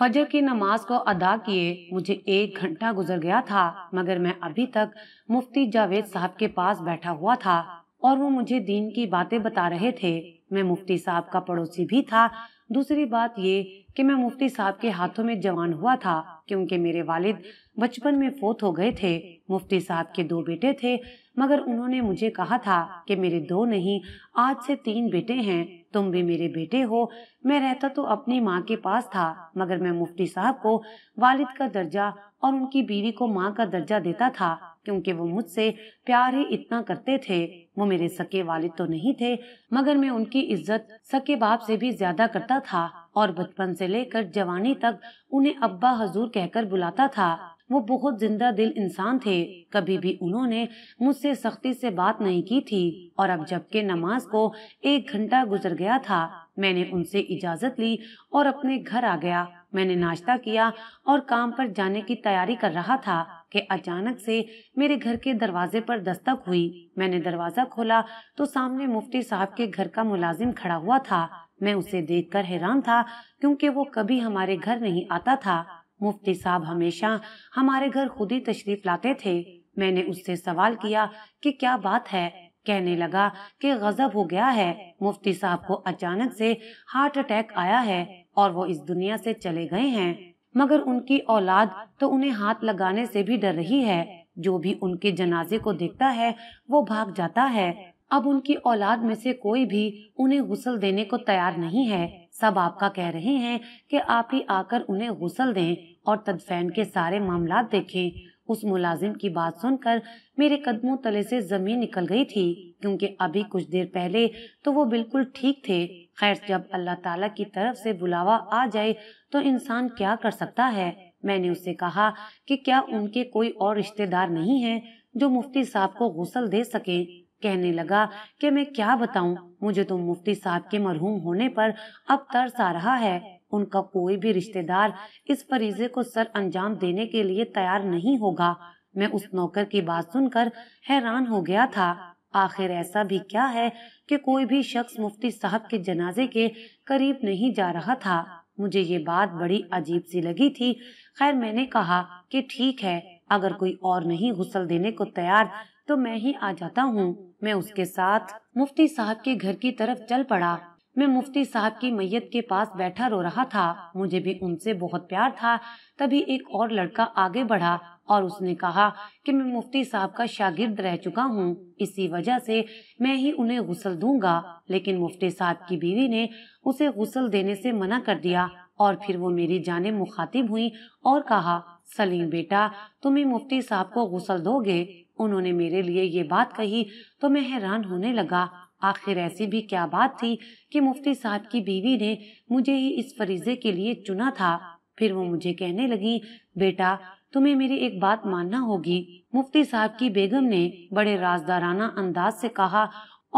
फजर की नमाज को अदा किए मुझे एक घंटा गुजर गया था मगर मैं अभी तक मुफ्ती जावेद साहब के पास बैठा हुआ था और वो मुझे दीन की बातें बता रहे थे मैं मुफ्ती साहब का पड़ोसी भी था दूसरी बात ये कि मैं मुफ्ती साहब के हाथों में जवान हुआ था क्योंकि मेरे वालिद बचपन में फोत हो गए थे मुफ्ती साहब के दो बेटे थे मगर उन्होंने मुझे कहा था कि मेरे दो नहीं आज से तीन बेटे हैं तुम भी मेरे बेटे हो मैं रहता तो अपनी माँ के पास था मगर मैं मुफ्ती साहब को वालिद का दर्जा और उनकी बीवी को माँ का दर्जा देता था क्योंकि वो मुझसे प्यार ही इतना करते थे वो मेरे सके वालिद तो नहीं थे मगर मैं उनकी इज्जत सके बाप से भी ज्यादा करता था और बचपन से लेकर जवानी तक उन्हें अब्बा हजूर कहकर बुलाता था वो बहुत जिंदा दिल इंसान थे हाँ कभी भी उन्होंने मुझसे सख्ती से बात नहीं की थी और अब जबकि नमाज को एक घंटा गुजर गया था मैंने उनसे इजाजत ली और अपने घर आ गया मैंने नाश्ता किया और काम पर जाने की तैयारी कर रहा था कि अचानक से मेरे घर के दरवाजे पर दस्तक हुई मैंने दरवाजा खोला तो सामने मुफ्ती साहब के घर का मुलाजिम खड़ा हुआ था मैं उसे देखकर हैरान था क्योंकि वो कभी हमारे घर नहीं आता था मुफ्ती साहब हमेशा हमारे घर खुद ही तशरीफ लाते थे मैंने उससे सवाल किया कि क्या बात है कहने लगा कि गजब हो गया है मुफ्ती साहब को अचानक से हार्ट अटैक आया है और वो इस दुनिया से चले गए हैं मगर उनकी औलाद तो उन्हें हाथ लगाने से भी डर रही है जो भी उनके जनाजे को देखता है वो भाग जाता है अब उनकी औलाद में से कोई भी उन्हें गुसल देने को तैयार नहीं है सब आपका कह रहे हैं कि आप ही आकर उन्हें गुसल दें और तदफैन के सारे मामला देखें उस मुलाजिम की बात सुनकर मेरे कदमों तले से जमीन निकल गई थी क्योंकि अभी कुछ देर पहले तो वो बिल्कुल ठीक थे खैर जब अल्लाह ताला की तरफ से बुलावा आ जाए तो इंसान क्या कर सकता है मैंने उससे कहा कि क्या उनके कोई और रिश्तेदार नहीं है जो मुफ्ती साहब को गुसल दे सके कहने लगा कि मैं क्या बताऊं मुझे तो मुफ्ती साहब के मरहूम होने पर अब तरस आ रहा है उनका कोई भी रिश्तेदार इस फरीजे को सर अंजाम देने के लिए तैयार नहीं होगा मैं उस नौकर की बात सुनकर हैरान हो गया था आखिर ऐसा भी क्या है कि कोई भी शख्स मुफ्ती साहब के जनाजे के करीब नहीं जा रहा था मुझे ये बात बड़ी अजीब सी लगी थी खैर मैंने कहा कि ठीक है अगर कोई और नहीं गुसल देने को तैयार तो मैं ही आ जाता हूँ मैं उसके साथ मुफ्ती साहब के घर की तरफ चल पड़ा मैं मुफ्ती साहब की मैयत के पास बैठा रो रहा था मुझे भी उनसे बहुत प्यार था तभी एक और लड़का आगे बढ़ा और उसने कहा कि मैं मुफ्ती साहब का शागिर्द रह चुका हूँ इसी वजह से मैं ही उन्हें गुसल दूंगा लेकिन मुफ्ती साहब की बीवी ने उसे गुसल देने से मना कर दिया और फिर वो मेरी जाने मुखातिब हुई और कहा सलीम बेटा तुम्हें मुफ्ती साहब को गुसल दोगे उन्होंने मेरे लिए ये बात कही तो मैं हैरान होने लगा आखिर ऐसी भी क्या बात थी कि मुफ्ती साहब की बीवी ने मुझे ही इस फरीजे के लिए चुना था फिर वो मुझे कहने लगी बेटा तुम्हें मेरी एक बात मानना होगी मुफ्ती साहब की बेगम ने बड़े राजदाराना अंदाज से कहा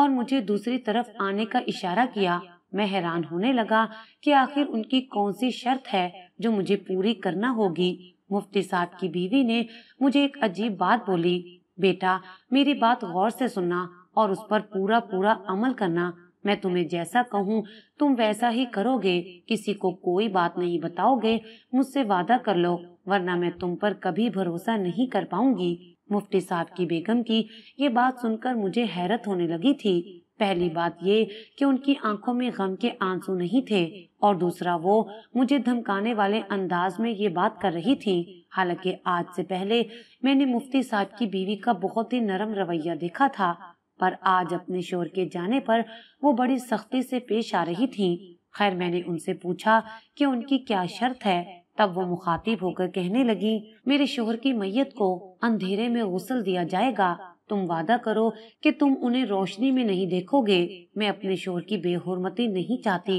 और मुझे दूसरी तरफ आने का इशारा किया मैं हैरान होने लगा कि आखिर उनकी कौन सी शर्त है जो मुझे पूरी करना होगी मुफ्ती साहब की बीवी ने मुझे एक अजीब बात बोली बेटा मेरी बात गौर से सुनना और उस पर पूरा पूरा अमल करना मैं तुम्हें जैसा कहूँ तुम वैसा ही करोगे किसी को कोई बात नहीं बताओगे मुझसे वादा कर लो वरना मैं तुम पर कभी भरोसा नहीं कर पाऊंगी मुफ्ती साहब की बेगम की ये बात सुनकर मुझे हैरत होने लगी थी पहली बात ये कि उनकी आंखों में गम के आंसू नहीं थे और दूसरा वो मुझे धमकाने वाले अंदाज में ये बात कर रही थी हालांकि आज से पहले मैंने मुफ्ती साहब की बीवी का बहुत ही नरम रवैया देखा था पर आज अपने शोर के जाने पर वो बड़ी सख्ती से पेश आ रही थी खैर मैंने उनसे पूछा कि उनकी क्या शर्त है तब वो मुखातिब होकर कहने लगी मेरे शोहर की मैयत को अंधेरे में गुसल दिया जाएगा तुम वादा करो कि तुम उन्हें रोशनी में नहीं देखोगे मैं अपने शोर की बेहरमती नहीं चाहती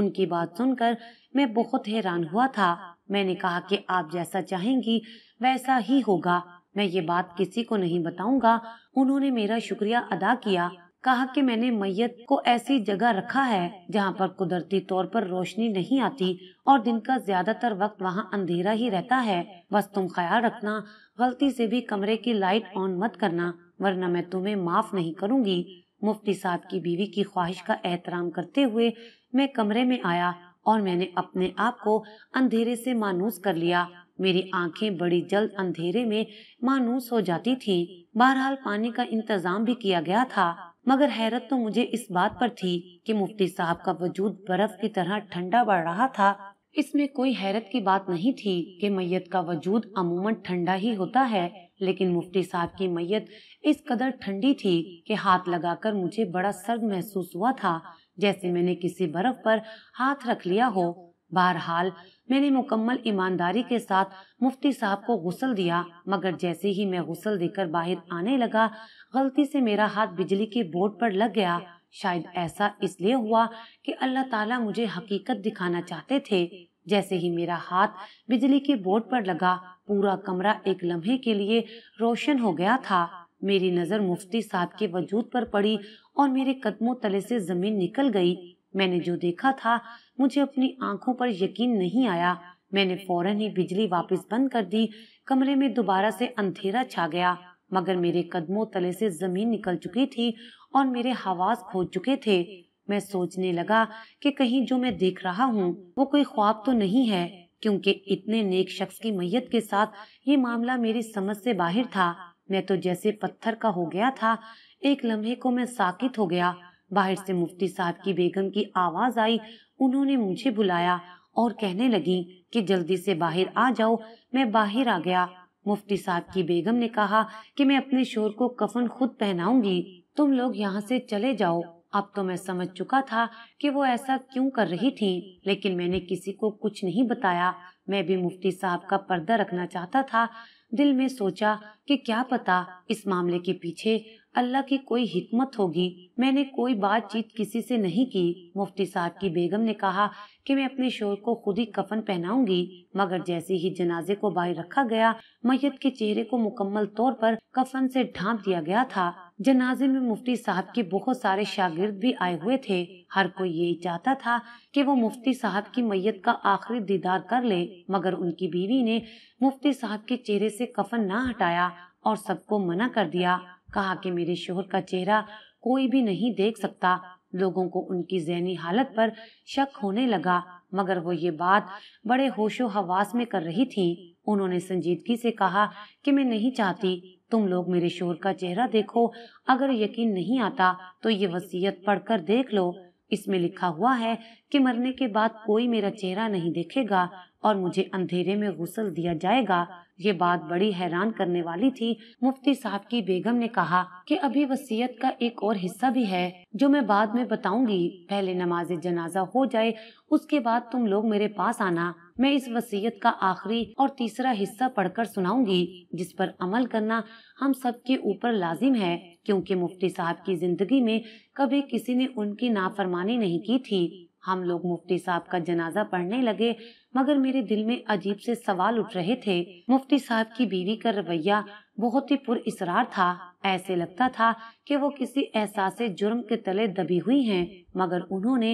उनकी बात सुनकर मैं बहुत हैरान हुआ था मैंने कहा कि आप जैसा चाहेंगी वैसा ही होगा मैं ये बात किसी को नहीं बताऊंगा उन्होंने मेरा शुक्रिया अदा किया कहा कि मैंने मैयत को ऐसी जगह रखा है जहाँ पर कुदरती तौर पर रोशनी नहीं आती और दिन का ज्यादातर वक्त वहाँ अंधेरा ही रहता है बस तुम ख्याल रखना गलती से भी कमरे की लाइट ऑन मत करना वरना मैं तुम्हें माफ़ नहीं करूंगी मुफ्ती साहब की बीवी की ख्वाहिश का एहतराम करते हुए मैं कमरे में आया और मैंने अपने आप को अंधेरे से मानूस कर लिया मेरी आंखें बड़ी जल्द अंधेरे में मानूस हो जाती थीं। बहरहाल पानी का इंतजाम भी किया गया था मगर हैरत तो मुझे इस बात पर थी कि मुफ्ती साहब का वजूद बर्फ की तरह ठंडा बढ़ रहा था इसमें कोई हैरत की बात नहीं थी कि मैयत का वजूद अमूमन ठंडा ही होता है लेकिन मुफ्ती साहब की मैयत इस कदर ठंडी थी कि हाथ लगाकर मुझे बड़ा सर्द महसूस हुआ था जैसे मैंने किसी बर्फ पर हाथ रख लिया हो बहरहाल मैंने मुकम्मल ईमानदारी के साथ मुफ्ती साहब को गुसल दिया मगर जैसे ही मैं गुसल देकर बाहर आने लगा गलती से मेरा हाथ बिजली के बोर्ड पर लग गया शायद ऐसा इसलिए हुआ कि अल्लाह ताला मुझे हकीकत दिखाना चाहते थे जैसे ही मेरा हाथ बिजली के बोर्ड पर लगा पूरा कमरा एक लम्हे के लिए रोशन हो गया था मेरी नज़र मुफ्ती साहब के वजूद पर पड़ी और मेरे कदमों तले से ज़मीन निकल गई मैंने जो देखा था मुझे अपनी आंखों पर यकीन नहीं आया मैंने फौरन ही बिजली वापस बंद कर दी कमरे में दोबारा से अंधेरा छा गया मगर मेरे कदमों तले से जमीन निकल चुकी थी और मेरे हवास खो चुके थे मैं सोचने लगा कि कहीं जो मैं देख रहा हूँ वो कोई ख्वाब तो नहीं है क्योंकि इतने नेक शख्स की मैयत के साथ ये मामला मेरी समझ से बाहर था मैं तो जैसे पत्थर का हो गया था एक लम्हे को मैं साकित हो गया बाहर से मुफ्ती साहब की बेगम की आवाज आई उन्होंने मुझे बुलाया और कहने लगी कि जल्दी से बाहर आ जाओ मैं बाहर आ गया मुफ्ती साहब की बेगम ने कहा कि मैं अपने शोर को कफन खुद पहनाऊंगी तुम लोग यहाँ से चले जाओ अब तो मैं समझ चुका था कि वो ऐसा क्यों कर रही थी लेकिन मैंने किसी को कुछ नहीं बताया मैं भी मुफ्ती साहब का पर्दा रखना चाहता था दिल में सोचा कि क्या पता इस मामले के पीछे अल्लाह की कोई हिकमत होगी मैंने कोई बातचीत किसी से नहीं की मुफ्ती साहब की बेगम ने कहा कि मैं अपने शोर को खुद ही कफन पहनाऊंगी मगर जैसे ही जनाजे को बाहर रखा गया मैयत के चेहरे को मुकम्मल तौर पर कफन से ढांप दिया गया था जनाजे में मुफ्ती साहब के बहुत सारे शागिर्द भी आए हुए थे हर कोई यही चाहता था कि वो मुफ्ती साहब की मैयत का आखिरी दीदार कर ले मगर उनकी बीवी ने मुफ्ती साहब के चेहरे से कफन ना हटाया और सबको मना कर दिया कहा कि मेरे शोहर का चेहरा कोई भी नहीं देख सकता लोगों को उनकी जहनी हालत पर शक होने लगा मगर वो ये बात बड़े होशो हवास में कर रही थी उन्होंने संजीदगी से कहा कि मैं नहीं चाहती तुम लोग मेरे शोर का चेहरा देखो अगर यकीन नहीं आता तो ये वसीयत पढ़कर देख लो इसमें लिखा हुआ है कि मरने के बाद कोई मेरा चेहरा नहीं देखेगा और मुझे अंधेरे में गुसल दिया जाएगा ये बात बड़ी हैरान करने वाली थी मुफ्ती साहब की बेगम ने कहा कि अभी वसीयत का एक और हिस्सा भी है जो मैं बाद में बताऊंगी पहले नमाज जनाजा हो जाए उसके बाद तुम लोग मेरे पास आना मैं इस वसीयत का आखिरी और तीसरा हिस्सा पढ़कर सुनाऊंगी जिस पर अमल करना हम सब के ऊपर लाजिम है क्योंकि मुफ्ती साहब की जिंदगी में कभी किसी ने उनकी नाफरमानी नहीं की थी हम लोग मुफ्ती साहब का जनाजा पढ़ने लगे मगर मेरे दिल में अजीब से सवाल उठ रहे थे मुफ्ती साहब की बीवी का रवैया बहुत ही पुर इसरार था ऐसे लगता था कि वो किसी एहसास जुर्म के तले दबी हुई हैं, मगर उन्होंने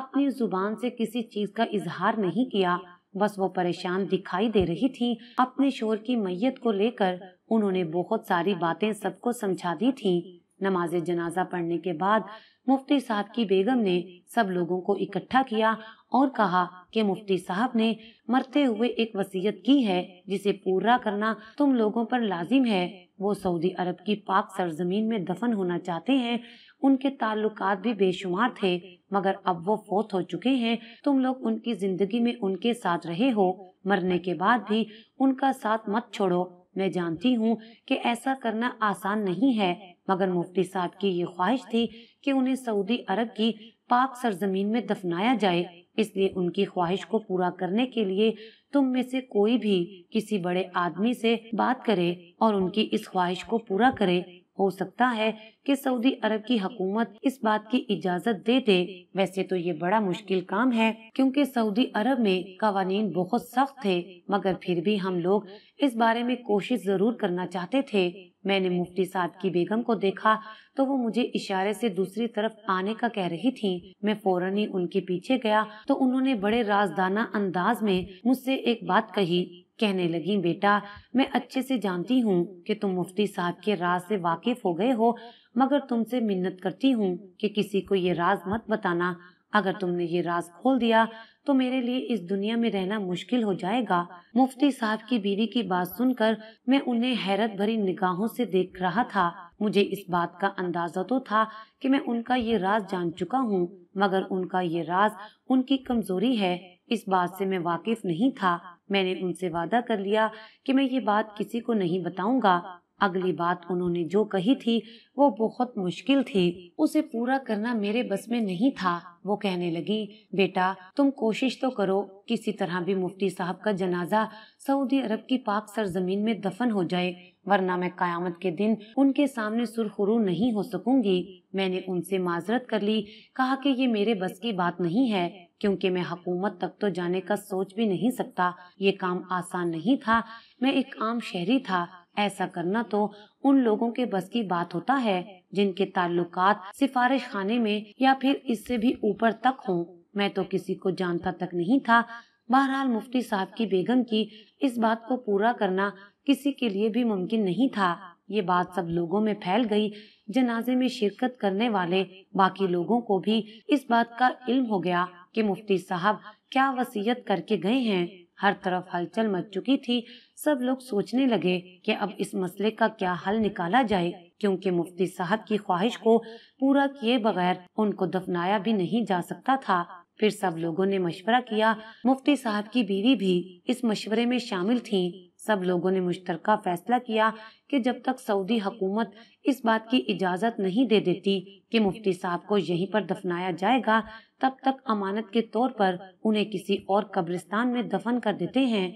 अपनी जुबान से किसी चीज का इजहार नहीं किया बस वो परेशान दिखाई दे रही थी अपने शोर की मैयत को लेकर उन्होंने बहुत सारी बातें सबको समझा दी थी नमाज जनाजा पढ़ने के बाद मुफ्ती साहब की बेगम ने सब लोगों को इकट्ठा किया और कहा कि मुफ्ती साहब ने मरते हुए एक वसीयत की है जिसे पूरा करना तुम लोगों पर लाजिम है वो सऊदी अरब की पाक सरजमीन में दफन होना चाहते हैं उनके ताल्लुकात भी बेशुमार थे मगर अब वो फोत हो चुके हैं तुम लोग उनकी जिंदगी में उनके साथ रहे हो मरने के बाद भी उनका साथ मत छोड़ो मैं जानती हूँ कि ऐसा करना आसान नहीं है मगर मुफ्ती साहब की ये ख्वाहिश थी कि उन्हें सऊदी अरब की पाक सरजमीन में दफनाया जाए इसलिए उनकी ख्वाहिश को पूरा करने के लिए तुम में से कोई भी किसी बड़े आदमी से बात करे और उनकी इस ख्वाहिश को पूरा करे हो सकता है कि सऊदी अरब की हकूमत इस बात की इजाज़त दे दे वैसे तो ये बड़ा मुश्किल काम है क्योंकि सऊदी अरब में कवानीन बहुत सख्त थे मगर फिर भी हम लोग इस बारे में कोशिश ज़रूर करना चाहते थे मैंने मुफ्ती साहब की बेगम को देखा तो वो मुझे इशारे से दूसरी तरफ आने का कह रही थी मैं फौरन ही उनके पीछे गया तो उन्होंने बड़े राजदाना अंदाज में मुझसे एक बात कही कहने लगी बेटा मैं अच्छे से जानती हूँ कि तुम मुफ्ती साहब के राज से वाकिफ हो गए हो मगर तुमसे मिन्नत करती हूँ कि किसी को ये राज मत बताना अगर तुमने ये राज खोल दिया तो मेरे लिए इस दुनिया में रहना मुश्किल हो जाएगा मुफ्ती साहब की बीवी की बात सुनकर मैं उन्हें हैरत भरी निगाहों से देख रहा था मुझे इस बात का अंदाजा तो था कि मैं उनका ये राज जान चुका हूँ मगर उनका ये राज उनकी कमजोरी है इस बात से मैं वाकिफ नहीं था मैंने उनसे वादा कर लिया कि मैं ये बात किसी को नहीं बताऊंगा अगली बात उन्होंने जो कही थी वो बहुत मुश्किल थी उसे पूरा करना मेरे बस में नहीं था वो कहने लगी बेटा तुम कोशिश तो करो किसी तरह भी मुफ्ती साहब का जनाजा सऊदी अरब की पाक सरजमीन में दफन हो जाए वरना मैं कयामत के दिन उनके सामने सुरखुरू नहीं हो सकूंगी मैंने उनसे माजरत कर ली कहा कि ये मेरे बस की बात नहीं है क्योंकि मैं हकूमत तक तो जाने का सोच भी नहीं सकता ये काम आसान नहीं था मैं एक आम शहरी था ऐसा करना तो उन लोगों के बस की बात होता है जिनके ताल्लुक सिफारिश खाने में या फिर इससे भी ऊपर तक हों मैं तो किसी को जानता तक नहीं था बहरहाल मुफ्ती साहब की बेगम की इस बात को पूरा करना किसी के लिए भी मुमकिन नहीं था ये बात सब लोगों में फैल गई जनाजे में शिरकत करने वाले बाकी लोगों को भी इस बात का इल्म हो गया कि मुफ्ती साहब क्या वसीयत करके गए हैं हर तरफ हलचल मच चुकी थी सब लोग सोचने लगे कि अब इस मसले का क्या हल निकाला जाए क्योंकि मुफ्ती साहब की ख्वाहिश को पूरा किए बगैर उनको दफनाया भी नहीं जा सकता था फिर सब लोगों ने मशवरा किया मुफ्ती साहब की बीवी भी इस मशवरे में शामिल थी सब लोगों ने मुश्तर फैसला किया कि जब तक सऊदी हकूमत इस बात की इजाज़त नहीं दे देती कि मुफ्ती साहब को यहीं पर दफनाया जाएगा तब तक अमानत के तौर पर उन्हें किसी और कब्रिस्तान में दफन कर देते हैं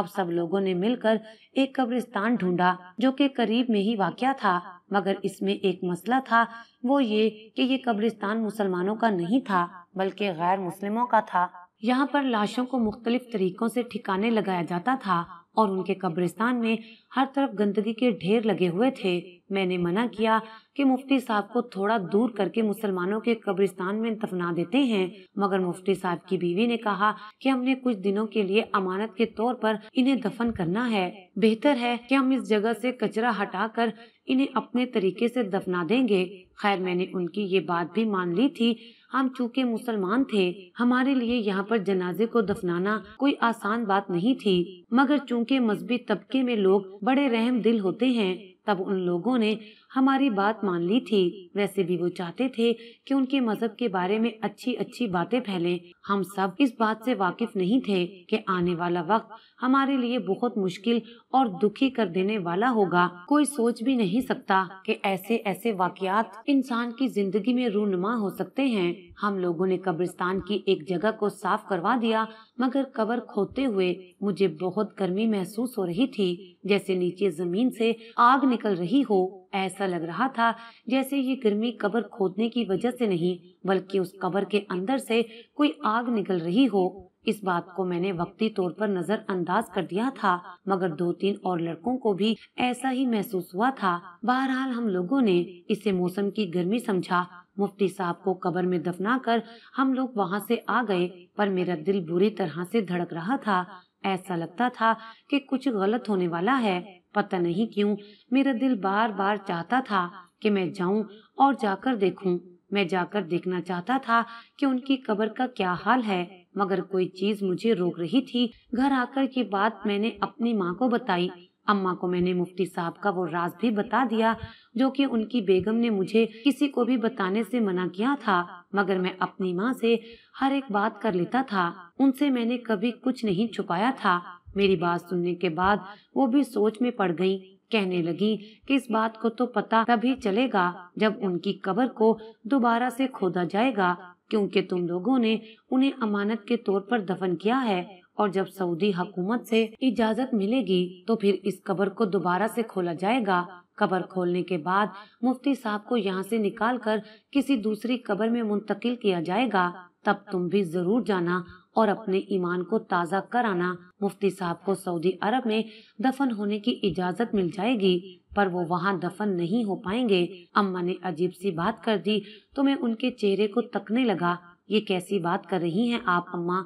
अब सब लोगों ने मिलकर एक कब्रिस्तान ढूंढा जो कि करीब में ही वाक़ था मगर इसमें एक मसला था वो ये कि ये कब्रिस्तान मुसलमानों का नहीं था बल्कि गैर मुस्लिमों का था यहाँ पर लाशों को मुख्तलिफ तरीकों से ठिकाने लगाया जाता था और उनके कब्रिस्तान में हर तरफ गंदगी के ढेर लगे हुए थे मैंने मना किया कि मुफ्ती साहब को थोड़ा दूर करके मुसलमानों के कब्रिस्तान में दफना देते हैं मगर मुफ्ती साहब की बीवी ने कहा कि हमने कुछ दिनों के लिए अमानत के तौर पर इन्हें दफन करना है बेहतर है कि हम इस जगह से कचरा हटाकर इन्हें अपने तरीके से दफना देंगे खैर मैंने उनकी ये बात भी मान ली थी हम चूँकि मुसलमान थे हमारे लिए यहाँ पर जनाजे को दफनाना कोई आसान बात नहीं थी मगर चूँकि मजहबी तबके में लोग बड़े रहम दिल होते हैं तब उन लोगों ने हमारी बात मान ली थी वैसे भी वो चाहते थे कि उनके मजहब के बारे में अच्छी अच्छी बातें फैले हम सब इस बात से वाकिफ नहीं थे कि आने वाला वक्त हमारे लिए बहुत मुश्किल और दुखी कर देने वाला होगा कोई सोच भी नहीं सकता कि ऐसे ऐसे वाकयात इंसान की जिंदगी में रूनुमा हो सकते हैं हम लोगों ने कब्रिस्तान की एक जगह को साफ करवा दिया मगर कबर खोते हुए मुझे बहुत गर्मी महसूस हो रही थी जैसे नीचे जमीन से आग निकल रही हो ऐसा लग रहा था जैसे ये गर्मी कबर खोदने की वजह से नहीं बल्कि उस कबर के अंदर से कोई आग निकल रही हो इस बात को मैंने वक्ती तौर पर नजरअंदाज कर दिया था मगर दो तीन और लड़कों को भी ऐसा ही महसूस हुआ था बहरहाल हम लोगों ने इसे मौसम की गर्मी समझा मुफ्ती साहब को कबर में दफना कर हम लोग वहाँ से आ गए पर मेरा दिल बुरी तरह से धड़क रहा था ऐसा लगता था कि कुछ गलत होने वाला है पता नहीं क्यों मेरा दिल बार बार चाहता था कि मैं जाऊं और जाकर देखूं। मैं जाकर देखना चाहता था कि उनकी कब्र का क्या हाल है मगर कोई चीज मुझे रोक रही थी घर आकर की बात मैंने अपनी माँ को बताई अम्मा को मैंने मुफ्ती साहब का वो राज भी बता दिया जो कि उनकी बेगम ने मुझे किसी को भी बताने से मना किया था मगर मैं अपनी माँ से हर एक बात कर लेता था उनसे मैंने कभी कुछ नहीं छुपाया था मेरी बात सुनने के बाद वो भी सोच में पड़ गई कहने लगी कि इस बात को तो पता तभी चलेगा जब उनकी कब्र को दोबारा से खोदा जाएगा क्योंकि तुम लोगों ने उन्हें अमानत के तौर पर दफन किया है और जब सऊदी हुकूमत से इजाज़त मिलेगी तो फिर इस कब्र को दोबारा से खोला जाएगा कब्र खोलने के बाद मुफ्ती साहब को यहाँ से निकाल कर किसी दूसरी कब्र में मुंतकिल किया जाएगा तब तुम भी जरूर जाना और अपने ईमान को ताज़ा कराना मुफ्ती साहब को सऊदी अरब में दफन होने की इजाज़त मिल जाएगी पर वो वहाँ दफन नहीं हो पाएंगे अम्मा ने अजीब सी बात कर दी तो मैं उनके चेहरे को तकने लगा ये कैसी बात कर रही हैं आप अम्मा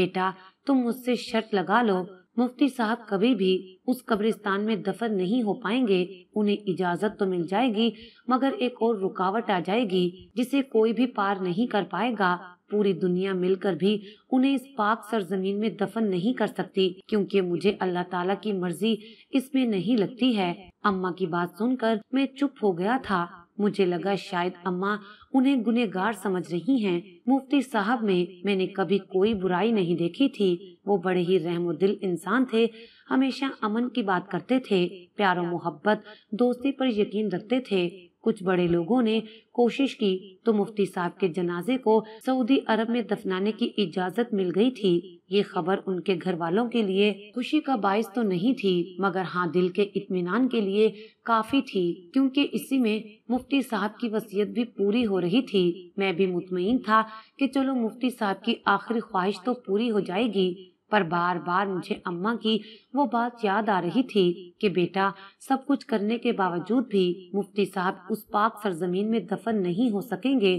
बेटा तुम मुझसे शर्त लगा लो मुफ्ती साहब कभी भी उस कब्रिस्तान में दफन नहीं हो पाएंगे उन्हें इजाजत तो मिल जाएगी मगर एक और रुकावट आ जाएगी जिसे कोई भी पार नहीं कर पाएगा पूरी दुनिया मिलकर भी उन्हें इस पाक सरजमीन में दफन नहीं कर सकती क्योंकि मुझे अल्लाह ताला की मर्जी इसमें नहीं लगती है अम्मा की बात सुनकर मैं चुप हो गया था मुझे लगा शायद अम्मा उन्हें गुनेगार समझ रही हैं। मुफ्ती साहब में मैंने कभी कोई बुराई नहीं देखी थी वो बड़े ही दिल इंसान थे हमेशा अमन की बात करते थे प्यारो मोहब्बत दोस्ती पर यकीन रखते थे कुछ बड़े लोगों ने कोशिश की तो मुफ्ती साहब के जनाजे को सऊदी अरब में दफनाने की इजाज़त मिल गई थी ये खबर उनके घर वालों के लिए खुशी का बायस तो नहीं थी मगर हाँ दिल के इत्मीनान के लिए काफ़ी थी क्योंकि इसी में मुफ्ती साहब की वसीयत भी पूरी हो रही थी मैं भी मुतमिन था कि चलो मुफ्ती साहब की आखिरी ख्वाहिश तो पूरी हो जाएगी पर बार बार मुझे अम्मा की वो बात याद आ रही थी कि बेटा सब कुछ करने के बावजूद भी मुफ्ती साहब उस पाक सरजमीन में दफन नहीं हो सकेंगे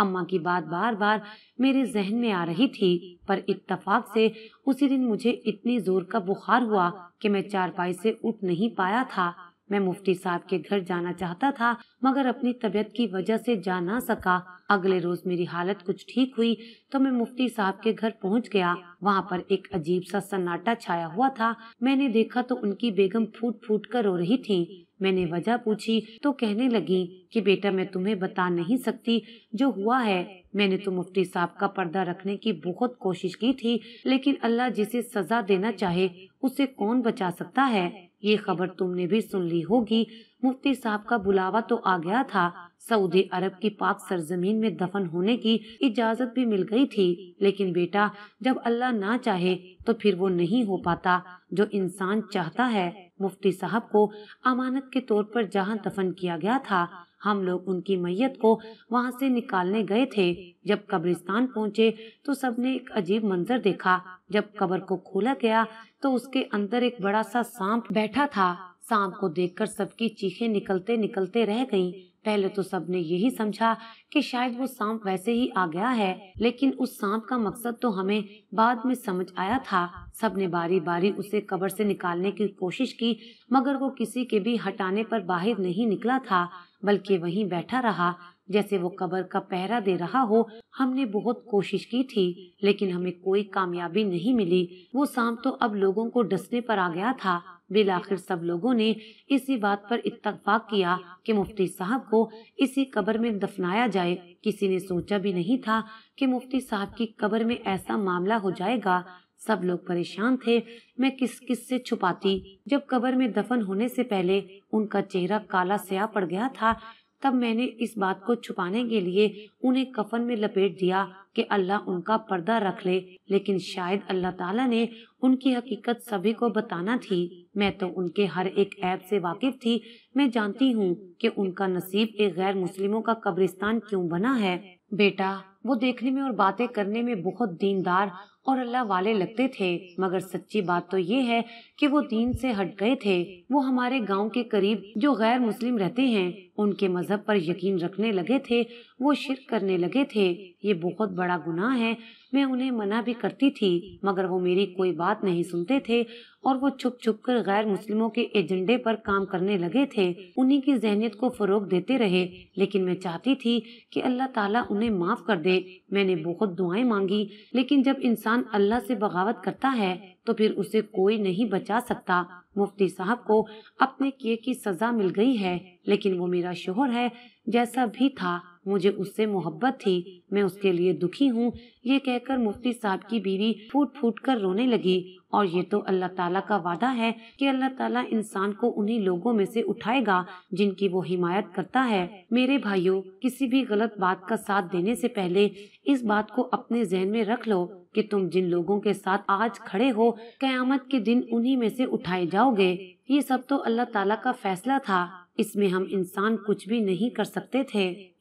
अम्मा की बात बार बार मेरे जहन में आ रही थी पर इत्तफाक से उसी दिन मुझे इतनी जोर का बुखार हुआ कि मैं चारपाई से उठ नहीं पाया था मैं मुफ्ती साहब के घर जाना चाहता था मगर अपनी तबीयत की वजह से जा ना सका अगले रोज मेरी हालत कुछ ठीक हुई तो मैं मुफ्ती साहब के घर पहुंच गया वहां पर एक अजीब सा सन्नाटा छाया हुआ था मैंने देखा तो उनकी बेगम फूट फूट कर रो रही थी मैंने वजह पूछी तो कहने लगी कि बेटा मैं तुम्हें बता नहीं सकती जो हुआ है मैंने तो मुफ्ती साहब का पर्दा रखने की बहुत कोशिश की थी लेकिन अल्लाह जिसे सजा देना चाहे उसे कौन बचा सकता है ये खबर तुमने भी सुन ली होगी मुफ्ती साहब का बुलावा तो आ गया था सऊदी अरब की पाक सरजमीन में दफन होने की इजाज़त भी मिल गई थी लेकिन बेटा जब अल्लाह ना चाहे तो फिर वो नहीं हो पाता जो इंसान चाहता है मुफ्ती साहब को अमानत के तौर पर जहाँ दफन किया गया था हम लोग उनकी मैयत को वहाँ से निकालने गए थे जब कब्रिस्तान पहुँचे तो सबने एक अजीब मंजर देखा जब कब्र को खोला गया तो उसके अंदर एक बड़ा सा सांप बैठा था सांप को देखकर सबकी चीखें निकलते निकलते रह गईं। पहले तो सबने यही समझा कि शायद वो सांप वैसे ही आ गया है लेकिन उस सांप का मकसद तो हमें बाद में समझ आया था सबने बारी बारी उसे कब्र से निकालने की कोशिश की मगर वो किसी के भी हटाने पर बाहर नहीं निकला था बल्कि वहीं बैठा रहा जैसे वो कब्र का पहरा दे रहा हो हमने बहुत कोशिश की थी लेकिन हमें कोई कामयाबी नहीं मिली वो सांप तो अब लोगों को डसने पर आ गया था बिलाखिर सब लोगों ने इसी बात पर इतफाक किया कि मुफ्ती साहब को इसी कब्र में दफनाया जाए किसी ने सोचा भी नहीं था कि मुफ्ती साहब की कब्र में ऐसा मामला हो जाएगा सब लोग परेशान थे मैं किस किस से छुपाती जब कब्र में दफन होने से पहले उनका चेहरा काला स्या पड़ गया था तब मैंने इस बात को छुपाने के लिए उन्हें कफन में लपेट दिया कि अल्लाह उनका पर्दा रख ले लेकिन शायद अल्लाह ताला ने उनकी हकीकत सभी को बताना थी मैं तो उनके हर एक ऐप से वाकिफ थी मैं जानती हूँ कि उनका नसीब एक गैर मुस्लिमों का कब्रिस्तान क्यों बना है बेटा वो देखने में और बातें करने में बहुत दीनदार और अल्लाह वाले लगते थे मगर सच्ची बात तो ये है कि वो दीन से हट गए थे वो हमारे गांव के करीब जो गैर मुस्लिम रहते हैं उनके मजहब पर यकीन रखने लगे थे वो शिरक करने लगे थे ये बहुत बड़ा गुनाह है मैं उन्हें मना भी करती थी मगर वो मेरी कोई बात नहीं सुनते थे और वो छुप छुप कर गैर मुस्लिमों के एजेंडे पर काम करने लगे थे उन्हीं की जहनीत को फरोग देते रहे लेकिन मैं चाहती थी कि अल्लाह ताला उन्हें माफ़ कर दे मैंने बहुत दुआएं मांगी लेकिन जब इंसान इंसान अल्लाह से बगावत करता है तो फिर उसे कोई नहीं बचा सकता मुफ्ती साहब को अपने किए की सजा मिल गई है लेकिन वो मेरा शोहर है जैसा भी था मुझे उससे मोहब्बत थी मैं उसके लिए दुखी हूँ ये कहकर मुफ्ती साहब की बीवी फूट फूट कर रोने लगी और ये तो अल्लाह ताला का वादा है कि अल्लाह ताला इंसान को उन्हीं लोगों में से उठाएगा जिनकी वो हिमायत करता है मेरे भाइयों किसी भी गलत बात का साथ देने से पहले इस बात को अपने जहन में रख लो कि तुम जिन लोगों के साथ आज खड़े हो कयामत के दिन उन्हीं में से उठाए जाओगे ये सब तो अल्लाह ताला का फैसला था इसमें हम इंसान कुछ भी नहीं कर सकते थे